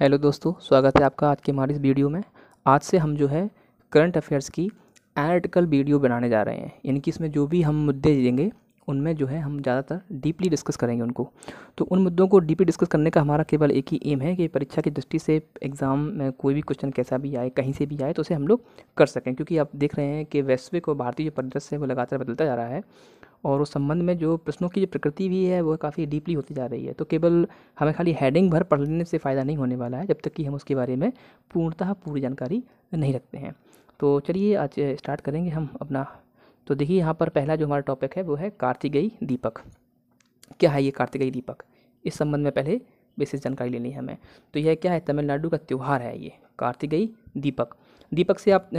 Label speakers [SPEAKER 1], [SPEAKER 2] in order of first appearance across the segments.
[SPEAKER 1] hello दोस्तों स्वागत है आपका आज के हमारे इस वीडियो में आज से हम जो है करंट अफेयर्स की एनालिटिकल वीडियो बनाने जा रहे हैं यानी कि इसमें जो भी हम मुद्दे देंगे उनमें जो है हम ज़्यादातर डीपली डिस्कस करेंगे उनको तो उन मुद्दों को डीपली डिस्कस करने का हमारा केवल एक ही एम है कि परीक्षा की दृष्टि से एग्ज़ाम में कोई भी क्वेश्चन कैसा भी आए कहीं से भी आए तो उसे हम लोग कर सकें क्योंकि आप देख रहे हैं कि वैश्विक और भारतीय जो परिदृश्य है वो लगातार बदलता जा रहा है और उस संबंध में जो प्रश्नों की जो प्रकृति भी है वह काफ़ी डीपली होती जा रही है तो केवल हमें खाली हेडिंग भर पढ़ लेने से फ़ायदा नहीं होने वाला है जब तक कि हम उसके बारे में पूर्णतः पूरी जानकारी नहीं रखते हैं तो चलिए आज स्टार्ट करेंगे हम अपना तो देखिए यहाँ पर पहला जो हमारा टॉपिक है वो है कार्तिकेय दीपक क्या है ये कार्तिकेय दीपक इस संबंध में पहले बेसिस जानकारी लेनी है हमें तो यह क्या है तमिलनाडु का त्यौहार है ये कार्तिकेय दीपक दीपक से आप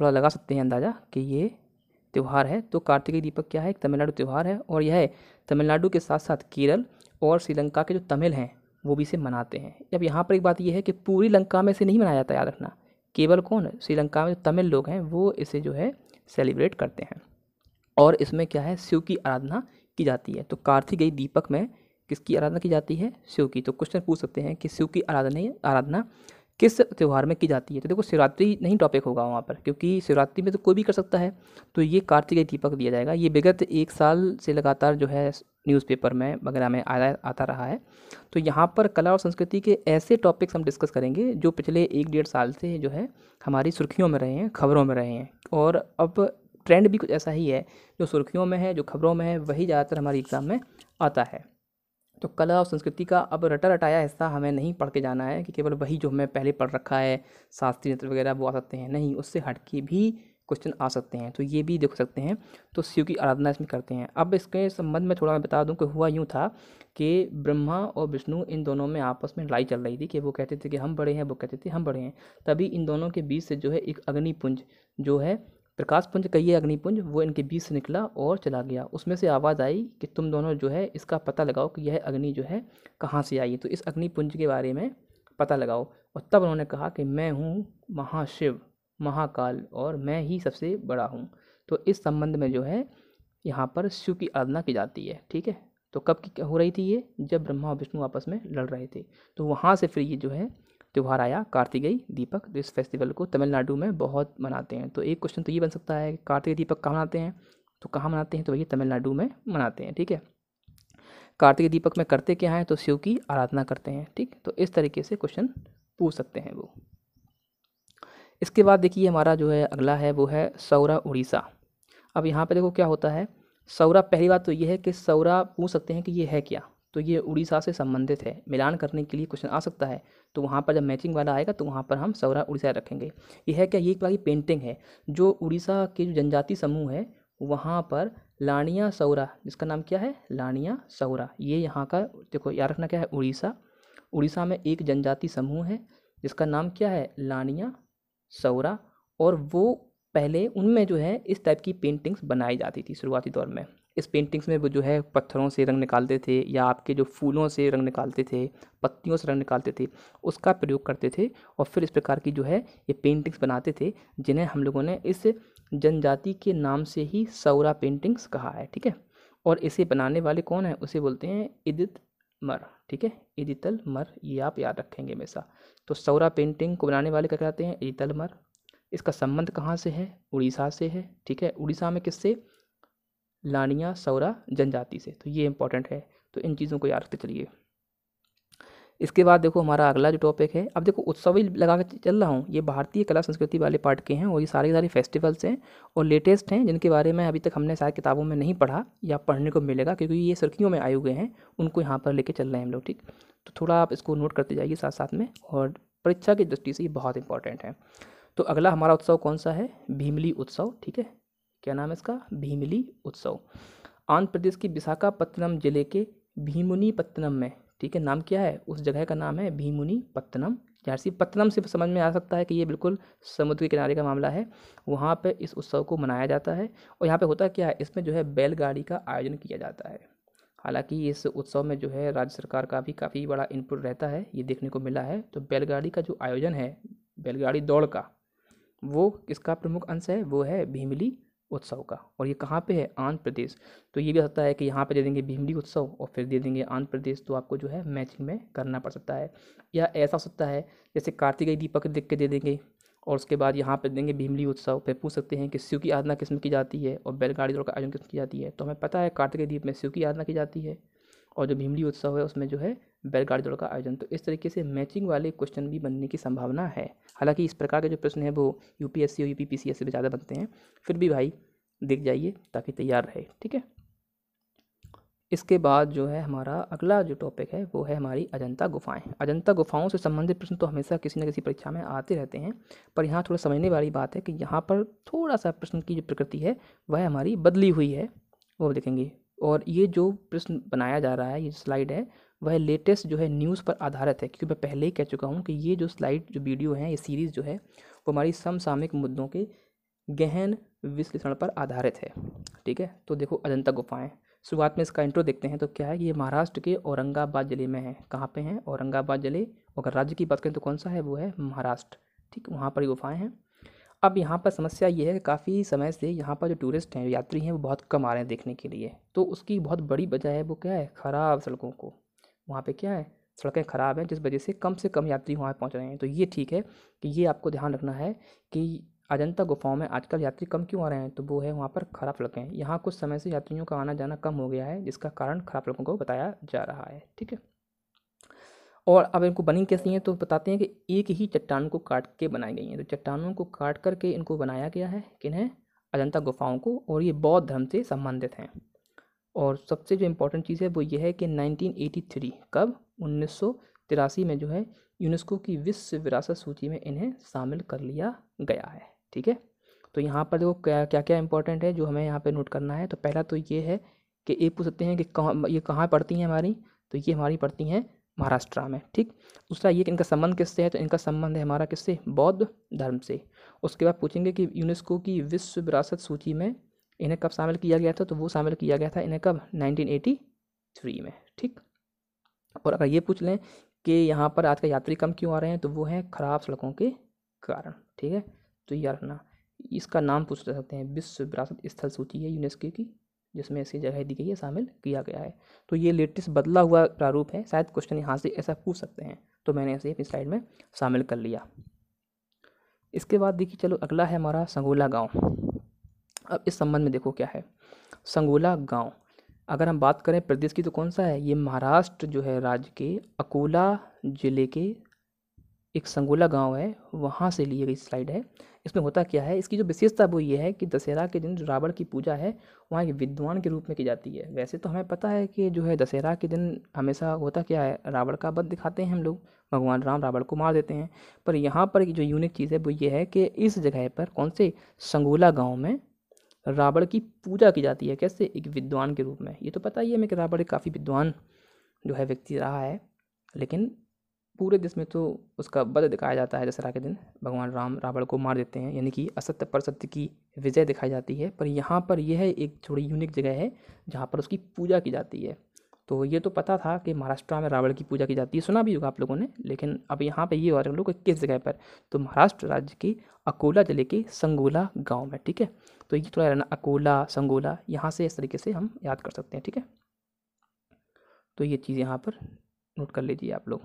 [SPEAKER 1] थोड़ा लगा सकते हैं अंदाज़ा कि ये त्यौहार है तो कार्तिकी दीपक क्या है तमिलनाडु त्यौहार है और यह तमिलनाडु के साथ साथ केरल और श्रीलंका के जो तमिल हैं वो भी इसे मनाते हैं अब यहाँ पर एक बात यह है कि पूरी लंका में इसे नहीं मनाया जाता याद रखना केवल कौन श्रीलंका में जो तमिल लोग हैं वो इसे जो है सेलिब्रेट करते हैं और इसमें क्या है शिव की आराधना की जाती है तो कार्तिकेय दीपक में किसकी आराधना की जाती है शिव की तो क्वेश्चन पूछ सकते हैं कि शिव की आराधना आराधना किस त्यौहार में की जाती है तो देखो शिवरात्रि नहीं टॉपिक होगा वहाँ पर क्योंकि शिवरात्रि में तो कोई भी कर सकता है तो ये कार्तिकेय दीपक दिया जाएगा ये विगत एक साल से लगातार जो है न्यूज़पेपर में वगैरह में आया आता रहा है तो यहाँ पर कला और संस्कृति के ऐसे टॉपिक्स हम डिस्कस करेंगे जो पिछले एक डेढ़ साल से जो है हमारी सुर्खियों में रहे हैं खबरों में रहे हैं और अब ट्रेंड भी कुछ ऐसा ही है जो सुर्खियों में है जो खबरों में है वही ज़्यादातर हमारी एग्ज़ाम में आता है तो कला और संस्कृति का अब रटा रटाया हिस्सा हमें नहीं पढ़ के जाना है कि केवल वही जो हमें पहले पढ़ रखा है शास्त्रीय नृत्य वगैरह वो आ सकते हैं नहीं उससे हट के भी क्वेश्चन आ सकते हैं तो ये भी देख सकते हैं तो शिव की आराधना इसमें करते हैं अब इसके संबंध में थोड़ा मैं बता दूं कि हुआ यूँ था कि ब्रह्मा और विष्णु इन दोनों में आपस में लड़ाई चल रही थी कि वो कहते थे कि हम बड़े हैं वो कहते थे हम बड़े हैं तभी इन दोनों के बीच से जो है एक अग्निपुंज जो है प्रकाश पुंज कहिए अग्निपुंज वो इनके बीच से निकला और चला गया उसमें से आवाज़ आई कि तुम दोनों जो है इसका पता लगाओ कि यह अग्नि जो है कहाँ से आई तो इस अग्निपुंज के बारे में पता लगाओ और तब उन्होंने कहा कि मैं हूँ महाशिव महाकाल और मैं ही सबसे बड़ा हूँ तो इस संबंध में जो है यहाँ पर शिव की आराधना की जाती है ठीक है तो कब की हो रही थी ये जब ब्रह्मा और विष्णु आपस में लड़ रहे थे तो वहाँ से फिर ये जो है त्यौहार आया कार्तिकेय दीपक तो इस फेस्टिवल को तमिलनाडु में बहुत मनाते हैं तो एक क्वेश्चन तो ये बन सकता है कार्तिकेय दीपक कहाँ मनाते हैं तो कहाँ मनाते हैं तो भैया तमिलनाडु में मनाते हैं ठीक है कार्तिकेय दीपक में करते क्या हैं तो शिव की आराधना करते हैं ठीक तो इस तरीके से क्वेश्चन पूछ सकते हैं वो इसके बाद देखिए हमारा जो है अगला है वो है सौरा उड़ीसा अब यहाँ पे देखो क्या होता है सौरा पहली बात तो ये है कि सौरा पूछ सकते हैं कि ये है क्या तो ये उड़ीसा से संबंधित है मिलान करने के लिए क्वेश्चन आ सकता है तो वहाँ पर जब मैचिंग वाला आएगा तो वहाँ पर हम सौरा उड़ीसा रखेंगे ये है क्या ये एक बार पेंटिंग है जो उड़ीसा के जो जनजाति समूह है वहाँ पर लानिया सौरा जिसका नाम क्या है लानिया सौरा ये यहाँ का देखो याद रखना क्या है उड़ीसा उड़ीसा में एक जनजाति समूह है जिसका नाम क्या है लानिया सौरा और वो पहले उनमें जो है इस टाइप की पेंटिंग्स बनाई जाती थी शुरुआती दौर में इस पेंटिंग्स में वो जो है पत्थरों से रंग निकालते थे या आपके जो फूलों से रंग निकालते थे पत्तियों से रंग निकालते थे उसका प्रयोग करते थे और फिर इस प्रकार की जो है ये पेंटिंग्स बनाते थे जिन्हें हम लोगों ने इस जनजाति के नाम से ही सौरा पेंटिंग्स कहा है ठीक है और इसे बनाने वाले कौन है उसे बोलते हैं इदित मर ठीक है इदितल मर ये आप याद रखेंगे हमेशा तो सौरा पेंटिंग को बनाने वाले क्या कहते हैं इदितल मर इसका संबंध कहाँ से है उड़ीसा से है ठीक है उड़ीसा में किससे लानिया सौरा जनजाति से तो ये इंपॉर्टेंट है तो इन चीज़ों को याद रखते चलिए इसके बाद देखो हमारा अगला जो टॉपिक है अब देखो उत्सव ही लगा के चल रहा हूँ ये भारतीय कला संस्कृति वाले पार्ट के हैं और ये सारे सारे फेस्टिवल्स हैं और लेटेस्ट हैं जिनके बारे में अभी तक हमने शायद किताबों में नहीं पढ़ा या पढ़ने को मिलेगा क्योंकि ये सुर्खियों में आए हुए हैं उनको यहाँ पर लेके चल रहे हैं हम लोग ठीक तो थोड़ा आप इसको नोट करते जाइए साथ साथ में और परीक्षा की दृष्टि से ये बहुत इंपॉर्टेंट है तो अगला हमारा उत्सव कौन सा है भीमली उत्सव ठीक है क्या नाम है इसका भीमली उत्सव आंध्र प्रदेश की विशाखापत्तनम जिले के भीमुनी पत्तनम में ठीक है नाम क्या है उस जगह का नाम है भीमुनी पत्तनम यहाँ से पत्तनम से समझ में आ सकता है कि ये बिल्कुल समुद्र के किनारे का मामला है वहाँ पे इस उत्सव को मनाया जाता है और यहाँ पे होता क्या है इसमें जो है बैलगाड़ी का आयोजन किया जाता है हालांकि इस उत्सव में जो है राज्य सरकार का भी काफ़ी बड़ा इनपुट रहता है ये देखने को मिला है तो बैलगाड़ी का जो आयोजन है बैलगाड़ी दौड़ का वो किसका प्रमुख अंश है वो है भीमली उत्सव का और ये कहाँ पे है आंध्र प्रदेश तो ये भी हो सकता है कि यहाँ पे दे देंगे भीमली उत्सव और फिर दे देंगे आंध्र प्रदेश तो आपको जो है मैचिंग में करना पड़ सकता है या ऐसा हो सकता है जैसे कार्तिकेय दीपक लिख के दे देंगे और उसके बाद यहाँ पर देंगे भीमली उत्सव फिर पूछ सकते हैं कि शिव की आराधना किस्म की जाती है और बैलगाड़ी दौड़ का आयोजन किस्म की जाती है तो हमें पता है कार्तिकेय दीप में शिव की आराधना की जाती है और जो भीमली उत्सव है उसमें जो है बैलगाड़ी दौड़ का आयोजन तो इस तरीके से मैचिंग वाले क्वेश्चन भी बनने की संभावना है हालांकि इस प्रकार के जो प्रश्न है वो सी और यू एस से भी ज़्यादा बनते हैं फिर भी भाई देख जाइए ताकि तैयार रहे ठीक है इसके बाद जो है हमारा अगला जो टॉपिक है वो है हमारी अजंता गुफाएं अजंता गुफाओं से संबंधित प्रश्न तो हमेशा किसी न किसी परीक्षा में आते रहते हैं पर यहाँ थोड़ा समझने वाली बात है कि यहाँ पर थोड़ा सा प्रश्न की जो प्रकृति है वह हमारी बदली हुई है वो देखेंगे और ये जो प्रश्न बनाया जा रहा है ये स्लाइड है वह लेटेस्ट जो है न्यूज़ पर आधारित है क्योंकि मैं पहले ही कह चुका हूँ कि ये जो स्लाइड जो वीडियो है ये सीरीज़ जो है वो हमारी समसामयिक मुद्दों के गहन विश्लेषण पर आधारित है ठीक है तो देखो अजंता गुफाएं शुरुआत में इसका इंट्रो देखते हैं तो क्या है कि ये महाराष्ट्र के औरंगाबाद ज़िले में है कहाँ पे हैं औरंगाबाद ज़िले अगर राज्य की बात करें तो कौन सा है वो है महाराष्ट्र ठीक वहाँ पर ये गुफाएँ हैं अब यहाँ पर समस्या ये है कि काफ़ी समय से यहाँ पर जो टूरिस्ट हैं यात्री हैं वो बहुत कम आ रहे हैं देखने के लिए तो उसकी बहुत बड़ी वजह है वो क्या है ख़राब सड़कों को वहाँ पे क्या है सड़कें ख़राब हैं जिस वजह से कम से कम यात्री वहाँ पहुँच रहे हैं तो ये ठीक है कि ये आपको ध्यान रखना है कि अजंता गुफाओं में आजकल यात्री कम क्यों आ रहे हैं तो वो है वहाँ पर ख़राब सड़कें यहाँ कुछ समय से यात्रियों का आना जाना कम हो गया है जिसका कारण ख़राब सड़कों को बताया जा रहा है ठीक है और अब इनको बनी कैसी हैं तो बताते हैं कि एक ही चट्टान को काट के बनाई गई हैं तो चट्टानों को काट करके इनको बनाया गया है किन्हें अजंता गुफाओं को और ये बौद्ध धर्म से संबंधित हैं और सबसे जो इम्पोर्टेंट चीज़ है वो ये है कि 1983 कब उन्नीस में जो है यूनेस्को की विश्व विरासत सूची में इन्हें शामिल कर लिया गया है ठीक है तो यहाँ पर देखो क्या क्या क्या इंपॉर्टेंट है जो हमें यहाँ पर नोट करना है तो पहला तो ये है कि ये पूछ सकते हैं कि कहाँ ये कहाँ पढ़ती हैं हमारी तो ये हमारी पढ़ती हैं महाराष्ट्र में ठीक दूसरा ये कि इनका संबंध किससे है तो इनका संबंध है हमारा किससे बौद्ध धर्म से उसके बाद पूछेंगे कि यूनेस्को की विश्व विरासत सूची में इन्हें कब शामिल किया गया था तो वो शामिल किया गया था इन्हें कब 1983 में ठीक और अगर ये पूछ लें कि यहाँ पर आज का यात्री कम क्यों आ रहे हैं तो वो हैं खराब सड़कों के कारण ठीक है तो ये रखना इसका नाम पूछ सकते हैं विश्व विरासत स्थल सूची है यूनेस्को की जिसमें ऐसी जगह दी गई है शामिल किया गया है तो ये लेटेस्ट बदला हुआ प्रारूप है शायद क्वेश्चन यहाँ से ऐसा पूछ सकते हैं तो मैंने ऐसे अपनी स्लाइड में शामिल कर लिया इसके बाद देखिए चलो अगला है हमारा संगोला गांव अब इस संबंध में देखो क्या है संगोला गांव अगर हम बात करें प्रदेश की तो कौन सा है ये महाराष्ट्र जो है राज्य के अकोला ज़िले के एक संगोला गांव है वहाँ से ली गई स्लाइड है इसमें होता क्या है इसकी जो विशेषता वो ये है कि दशहरा के दिन जो रावण की पूजा है वहाँ एक विद्वान के रूप में की जाती है वैसे तो हमें पता है कि जो है दशहरा के दिन हमेशा होता क्या है रावण का वध दिखाते हैं हम लोग भगवान राम रावण को मार देते हैं पर यहाँ पर जो यूनिक चीज़ है वो ये है कि इस जगह पर कौन से संगोला गाँव में रावण की पूजा की जाती है कैसे एक विद्वान के रूप में ये तो पता ही है हमें कि रावण काफ़ी विद्वान जो है व्यक्ति रहा है लेकिन पूरे देश में तो उसका वध दिखाया जाता है दशहरा के दिन भगवान राम रावण को मार देते हैं यानी कि असत्य पर सत्य की विजय दिखाई जाती है पर यहाँ पर यह है एक थोड़ी यूनिक जगह है जहाँ पर उसकी पूजा की जाती है तो ये तो पता था कि महाराष्ट्र में रावण की पूजा की जाती है सुना भी होगा आप लोगों ने लेकिन अब यहाँ पे ये हो रहा लोग किस जगह पर तो महाराष्ट्र राज्य के अकोला ज़िले के संगोला गाँव में ठीक है तो ये थोड़ा रहना अकोला संगोला यहाँ से इस तरीके से हम याद कर सकते हैं ठीक है तो ये चीज़ यहाँ पर नोट कर लीजिए आप लोग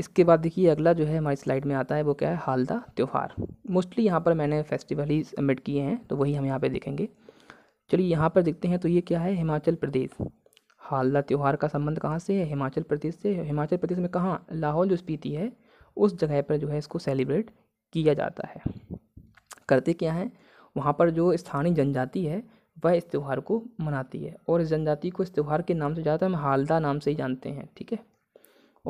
[SPEAKER 1] इसके बाद देखिए अगला जो है हमारी स्लाइड में आता है वो क्या है हालदा त्यौहार मोस्टली यहाँ पर मैंने फेस्टिवल ही सबमिट किए हैं तो वही हम यहाँ पे देखेंगे चलिए यहाँ पर देखते हैं तो ये क्या है हिमाचल प्रदेश हालदा त्यौहार का संबंध कहाँ से है हिमाचल प्रदेश से हिमाचल प्रदेश में कहाँ लाहौल जो स्पीति है उस जगह पर जो है इसको सेलिब्रेट किया जाता है करते क्या हैं वहाँ पर जो स्थानीय जनजाति है वह इस त्यौहार को मनाती है और इस जनजाति को इस त्यौहार के नाम से ज़्यादातर हम हालदा नाम से ही जानते हैं ठीक है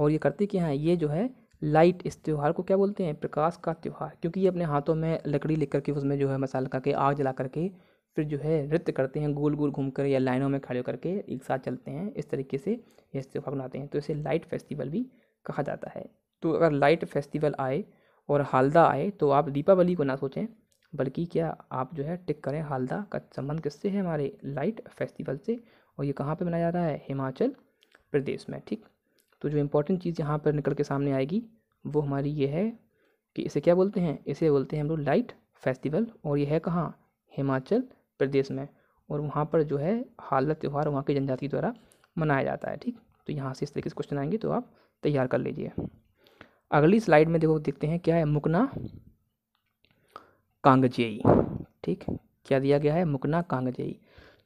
[SPEAKER 1] और ये करते क्या हैं ये जो है लाइट इस त्यौहार को क्या बोलते हैं प्रकाश का त्यौहार क्योंकि ये अपने हाथों में लकड़ी लेकर के उसमें जो है मसाल करके आग जला करके फिर जो है नृत्य करते हैं गोल गोल घूम कर या लाइनों में खड़े होकर के एक साथ चलते हैं इस तरीके से ये त्यौहार मनाते हैं तो इसे लाइट फेस्टिवल भी कहा जाता है तो अगर लाइट फेस्टिवल आए और हालदा आए तो आप दीपावली को ना सोचें बल्कि क्या आप जो है टिक करें हालदा का संबंध किससे है हमारे लाइट फेस्टिवल से और ये कहाँ पे मनाया जा रहा है हिमाचल प्रदेश में ठीक तो जो इम्पोर्टेंट चीज़ यहाँ पर निकल के सामने आएगी वो हमारी ये है कि इसे क्या बोलते हैं इसे बोलते हैं हम लोग लाइट फेस्टिवल और ये है कहाँ हिमाचल प्रदेश में और वहाँ पर जो है हालत त्यौहार वहाँ की जनजाति द्वारा मनाया जाता है ठीक तो यहाँ से इस तरीके से क्वेश्चन आएंगे तो आप तैयार कर लीजिए अगली स्लाइड में देखो देखते हैं क्या है मुकना कांगजेई ठीक क्या दिया गया है मुकना कांगजेई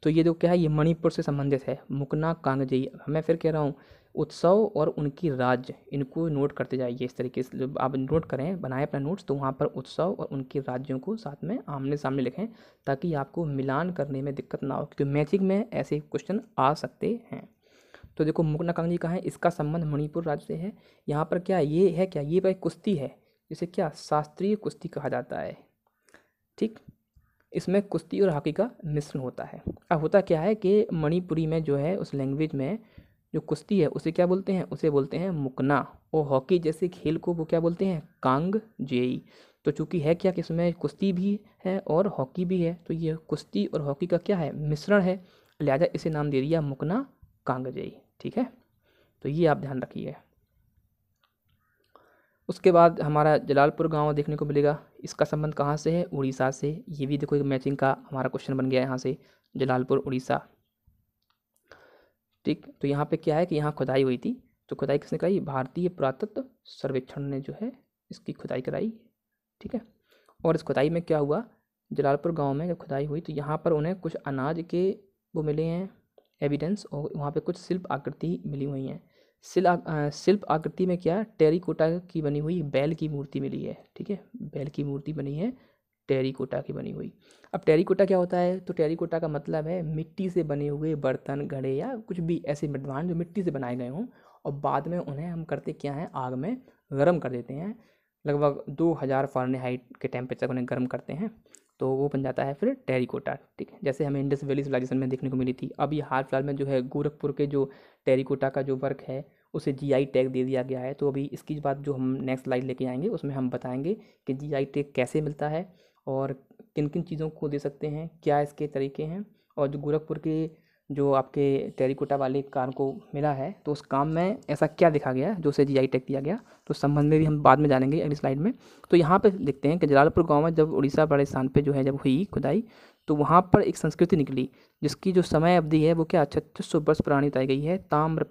[SPEAKER 1] तो ये देखो क्या है ये मणिपुर से संबंधित है मुकना कांगजेई मैं फिर कह रहा हूँ उत्सव और उनकी राज्य इनको नोट करते जाइए इस तरीके से आप नोट करें बनाएं अपना नोट्स तो वहाँ पर उत्सव और उनके राज्यों को साथ में आमने सामने लिखें ताकि आपको मिलान करने में दिक्कत ना हो क्योंकि मैथिक में ऐसे क्वेश्चन आ सकते हैं तो देखो मुकनाकांग जी कहाँ है इसका संबंध मणिपुर राज्य से है यहाँ पर क्या ये है क्या ये भाई कुश्ती है जिसे क्या शास्त्रीय कुश्ती कहा जाता है ठीक इसमें कुश्ती और हॉकी का मिश्रण होता है अब होता क्या है कि मणिपुरी में जो है उस लैंग्वेज में जो कुश्ती है उसे क्या बोलते हैं उसे बोलते हैं मुकना और हॉकी जैसे खेल को वो क्या बोलते हैं कांग जेई तो चूंकि है क्या कि इसमें कुश्ती भी है और हॉकी भी है तो ये कुश्ती और हॉकी का क्या है मिश्रण है लिहाजा इसे नाम दे दिया मुकना कांग जेई ठीक है तो ये आप ध्यान रखिए उसके बाद हमारा जलालपुर गांव देखने को मिलेगा इसका संबंध कहाँ से है उड़ीसा से ये भी देखो एक मैचिंग का हमारा क्वेश्चन बन गया है यहाँ से जलालपुर उड़ीसा ठीक तो यहाँ पे क्या है कि यहाँ खुदाई हुई थी तो खुदाई किसने कराई भारतीय पुरातत्व सर्वेक्षण ने जो है इसकी खुदाई कराई ठीक है और इस खुदाई में क्या हुआ जलालपुर गांव में जब खुदाई हुई तो यहाँ पर उन्हें कुछ अनाज के वो मिले हैं एविडेंस और वहाँ पे कुछ शिल्प आकृति मिली हुई हैं शिल शिल्प आकृति में क्या टेरिकोटा की बनी हुई बैल की मूर्ति मिली है ठीक है बैल की मूर्ति बनी है टेरिकोटा की बनी हुई अब टेरिकोटा क्या होता है तो टेरिकोटा का मतलब है मिट्टी से बने हुए बर्तन घड़े या कुछ भी ऐसे मडवान जो मिट्टी से बनाए गए हों और बाद में उन्हें हम करते क्या हैं आग में गर्म कर देते हैं लगभग दो हज़ार फॉरन हाइट के टेम्परेचर उन्हें गर्म करते हैं तो वो बन जाता है फिर टेरिकोटा ठीक है जैसे हमें इंडस वैली सिविलाइजेशन में देखने को मिली थी अभी हाल फिलहाल में जो है गोरखपुर के जो टेरिकोटा का जो वर्क है उसे जीआई टैग दे दिया गया है तो अभी इसकी बात जो हम नेक्स्ट लाइन लेके आएंगे उसमें हम बताएंगे कि जीआई टैग कैसे मिलता है और किन किन चीज़ों को दे सकते हैं क्या इसके तरीके हैं और जो गोरखपुर के जो आपके टेरिकोटा वाले कार को मिला है तो उस काम में ऐसा क्या देखा गया जो उसे जी आई टेक दिया गया तो उस संबंध में भी हम बाद में जानेंगे अगली स्लाइड में तो यहाँ पे देखते हैं कि जलालपुर गांव में जब उड़ीसा बड़े स्थान पे जो है जब हुई खुदाई तो वहाँ पर एक संस्कृति निकली जिसकी जो समय अवधि है वो क्या छत्तीस सौ वर्ष पुरानी बताई गई है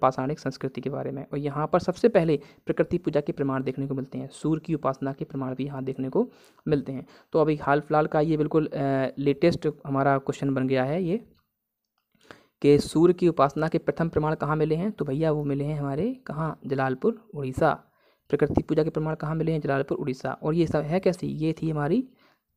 [SPEAKER 1] पाषाणिक संस्कृति के बारे में और यहाँ पर सबसे पहले प्रकृति पूजा के प्रमाण देखने को मिलते हैं सूर्य की उपासना के प्रमाण भी यहाँ देखने को मिलते हैं तो अभी हाल फिलहाल का ये बिल्कुल लेटेस्ट हमारा क्वेश्चन बन गया है ये कि सूर्य की उपासना के प्रथम प्रमाण कहाँ मिले हैं तो भैया वो मिले हैं हमारे कहाँ जलालपुर उड़ीसा प्रकृति पूजा के प्रमाण कहाँ मिले हैं जलालपुर उड़ीसा और ये सब है कैसी ये थी हमारी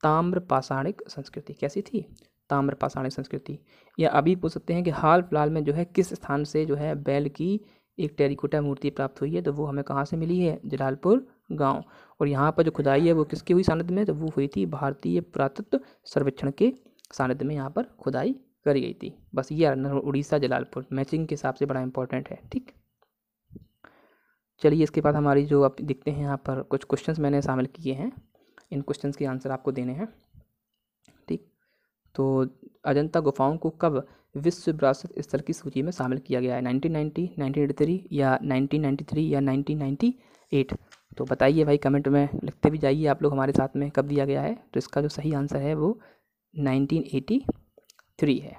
[SPEAKER 1] ताम्र पाषाणिक संस्कृति कैसी थी ताम्र पाषाणिक संस्कृति या अभी पूछ सकते हैं कि हाल फिलहाल में जो है किस स्थान से जो है बैल की एक टेरिकोटा मूर्ति प्राप्त हुई है तो वो हमें कहाँ से मिली है जलालपुर गांव और यहाँ पर जो खुदाई है वो किसकी हुई सानिध्य में तो वो हुई थी भारतीय पुरातत्व सर्वेक्षण के सानिध्य में यहाँ पर खुदाई करी गई थी बस ये उड़ीसा जलालपुर मैचिंग के हिसाब से बड़ा इंपॉर्टेंट है ठीक चलिए इसके बाद हमारी जो आप देखते हैं यहाँ पर कुछ क्वेश्चंस मैंने शामिल किए हैं इन क्वेश्चंस के आंसर आपको देने हैं ठीक तो अजंता गुफाओं को कब विश्व विरासत स्थल की सूची में शामिल किया गया है 1990, 1983 या 1993 या 1998 तो बताइए भाई कमेंट में लिखते भी जाइए आप लोग हमारे साथ में कब दिया गया है तो इसका जो सही आंसर है वो थ्री है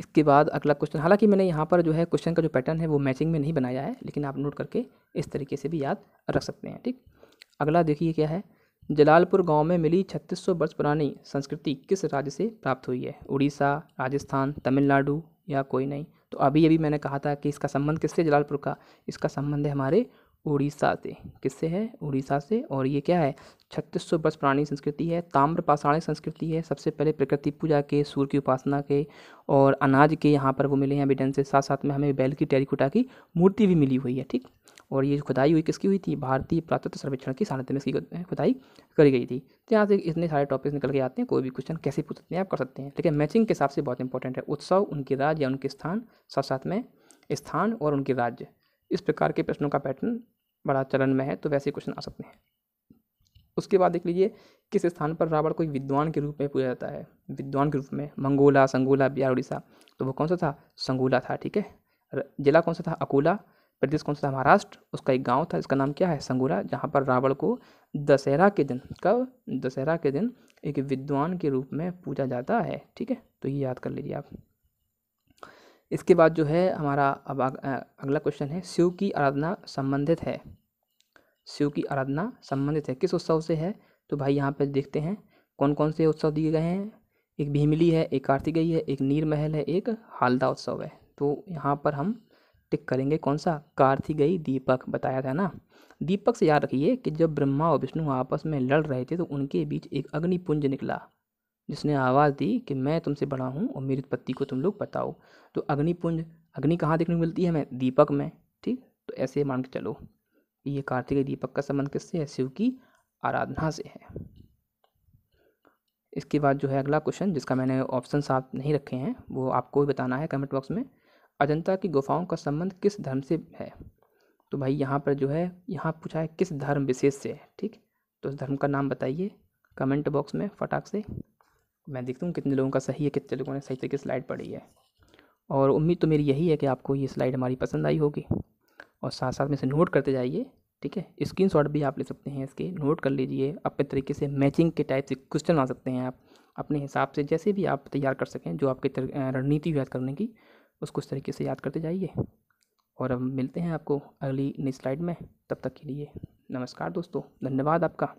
[SPEAKER 1] इसके बाद अगला क्वेश्चन हालांकि मैंने यहाँ पर जो है क्वेश्चन का जो पैटर्न है वो मैचिंग में नहीं बनाया है लेकिन आप नोट करके इस तरीके से भी याद रख सकते हैं ठीक अगला देखिए क्या है जलालपुर गांव में मिली 3600 वर्ष पुरानी संस्कृति किस राज्य से प्राप्त हुई है उड़ीसा राजस्थान तमिलनाडु या कोई नहीं तो अभी अभी मैंने कहा था कि इसका संबंध किससे जलालपुर का इसका संबंध है हमारे उड़ीसा से किससे है उड़ीसा से और ये क्या है छत्तीस सौ वर्ष पुरानी संस्कृति है ताम्र पाषाणिक संस्कृति है सबसे पहले प्रकृति पूजा के सूर्य की उपासना के और अनाज के यहाँ पर वो मिले हैं एविडेंस से साथ साथ में हमें बैल की टेरिकोटा की मूर्ति भी मिली हुई है ठीक और ये खुदाई हुई किसकी हुई थी भारतीय पुरातत्व सर्वेक्षण की सानते में इसकी खुदाई करी गई थी तो यहाँ से इतने सारे टॉपिक्स निकल के आते हैं कोई भी क्वेश्चन कैसे पूछ सकते हैं आप कर सकते हैं लेकिन मैचिंग के हिसाब से बहुत इंपॉर्टेंट है उत्सव उनके राज्य या उनके स्थान साथ साथ में स्थान और उनके राज्य इस प्रकार के प्रश्नों का पैटर्न बड़ा चलन में है तो वैसे क्वेश्चन आ सकते हैं उसके बाद देख लीजिए किस स्थान पर रावण को विद्वान के रूप में पूजा जाता है विद्वान के रूप में मंगोला संगोला बिहार उड़ीसा तो वो कौन सा था संगोला था ठीक है जिला कौन सा था अकोला प्रदेश कौन सा था महाराष्ट्र उसका एक गांव था इसका नाम क्या है संगूरा जहाँ पर रावण को दशहरा के दिन कब दशहरा के दिन एक विद्वान के रूप में पूजा जाता है ठीक है तो ये याद कर लीजिए आप इसके बाद जो है हमारा अब अगला क्वेश्चन है शिव की आराधना संबंधित है शिव की आराधना संबंधित है किस उत्सव से है तो भाई यहाँ पर देखते हैं कौन कौन से उत्सव दिए गए हैं एक भीमली है एक कार्तिकेय है एक नीर महल है एक हालदा उत्सव है तो यहाँ पर हम टिक करेंगे कौन सा कार्थिगई दीपक बताया था ना दीपक से याद रखिए कि जब ब्रह्मा और विष्णु आपस में लड़ रहे थे तो उनके बीच एक अग्निपुंज निकला जिसने आवाज़ दी कि मैं तुमसे बड़ा हूँ और मेरी उत्पत्ति को तुम लोग बताओ तो अग्निपुंज अग्नि कहाँ देखने को मिलती है हमें दीपक में ठीक तो ऐसे मान के चलो ये कार्तिक दीपक का संबंध किससे है शिव की आराधना से है इसके बाद जो है अगला क्वेश्चन जिसका मैंने ऑप्शन साफ नहीं रखे हैं वो आपको भी बताना है कमेंट बॉक्स में अजंता की गुफाओं का संबंध किस धर्म से है तो भाई यहाँ पर जो है यहाँ पूछा है किस धर्म विशेष से है ठीक तो उस धर्म का नाम बताइए कमेंट बॉक्स में फटाक से मैं देखता हूँ कितने लोगों का सही है कितने लोगों ने सही तरीके से स्लाइड पढ़ी है और उम्मीद तो मेरी यही है कि आपको ये स्लाइड हमारी पसंद आई होगी और साथ साथ में इसे नोट करते जाइए ठीक है स्क्रीन शॉट भी आप ले सकते हैं इसके नोट कर लीजिए अपने तरीके से मैचिंग के टाइप से क्वेश्चन आ सकते हैं आप अपने हिसाब से जैसे भी आप तैयार कर सकें जो आपकी रणनीति याद करने की उसको इस तरीके से याद करते जाइए और अब मिलते हैं आपको अगली नई स्लाइड में तब तक के लिए नमस्कार दोस्तों धन्यवाद आपका